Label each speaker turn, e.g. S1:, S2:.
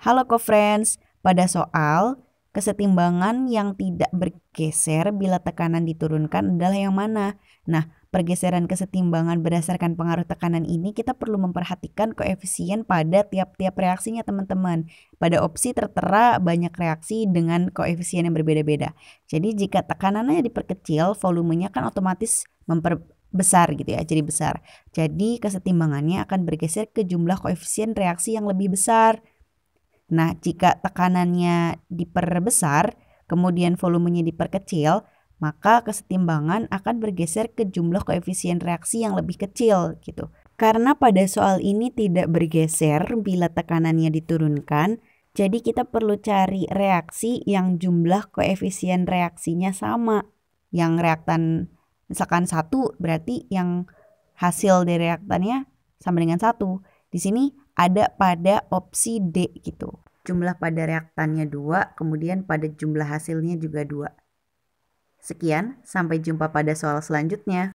S1: Halo co-friends, pada soal kesetimbangan yang tidak bergeser bila tekanan diturunkan adalah yang mana? Nah, pergeseran kesetimbangan berdasarkan pengaruh tekanan ini kita perlu memperhatikan koefisien pada tiap-tiap reaksinya teman-teman. Pada opsi tertera banyak reaksi dengan koefisien yang berbeda-beda. Jadi jika tekanannya diperkecil, volumenya kan otomatis memperbesar gitu ya, jadi besar. Jadi kesetimbangannya akan bergeser ke jumlah koefisien reaksi yang lebih besar. Nah, jika tekanannya diperbesar, kemudian volumenya diperkecil, maka kesetimbangan akan bergeser ke jumlah koefisien reaksi yang lebih kecil gitu. Karena pada soal ini tidak bergeser bila tekanannya diturunkan, jadi kita perlu cari reaksi yang jumlah koefisien reaksinya sama. Yang reaktan misalkan satu berarti yang hasil dari reaktannya sama dengan satu. Di sini ada pada opsi D gitu. Jumlah pada reaktannya 2, kemudian pada jumlah hasilnya juga 2. Sekian, sampai jumpa pada soal selanjutnya.